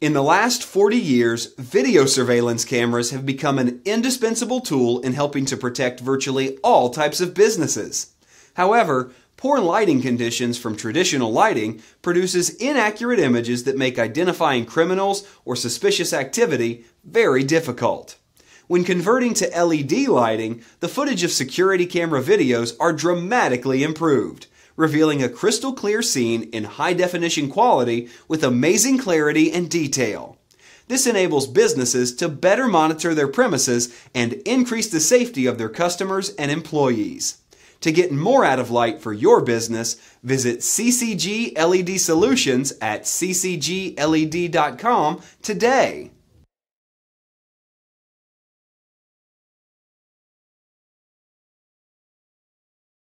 In the last 40 years, video surveillance cameras have become an indispensable tool in helping to protect virtually all types of businesses. However, poor lighting conditions from traditional lighting produces inaccurate images that make identifying criminals or suspicious activity very difficult. When converting to LED lighting, the footage of security camera videos are dramatically improved revealing a crystal clear scene in high definition quality with amazing clarity and detail. This enables businesses to better monitor their premises and increase the safety of their customers and employees. To get more out of light for your business, visit CCG LED Solutions at ccgled.com today.